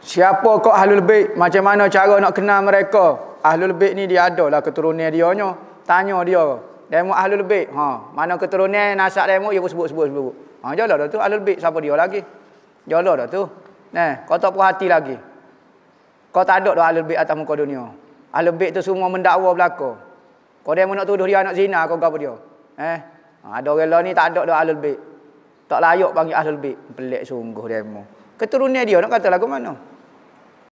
Siapa kok ahlul bait? Macam mana cara nak kenal mereka? Ahlul bait ni dia adalah keturunan dia nya. Tanya dia. Demo ahlul bait. Ha, mana keturunan nasab demo dia ya, sebut sebut sebut. Ha, jalah dah tu ahlul bait siapa dia lagi? Jalah dah tu. Nah, kau tak puas hati lagi. Kau tak ada dah ahlul bait atas muka dunia. Ahlul bait tu semua mendakwa belaka. Kau demo nak tuduh dia nak zina kau gapo dia? Eh. Ha, ada orang ni tak ada dah ahlul bait. Tak layak panggil ahlul bait. Pelik sungguh demo. Keturunan dia nak kata lagu mana?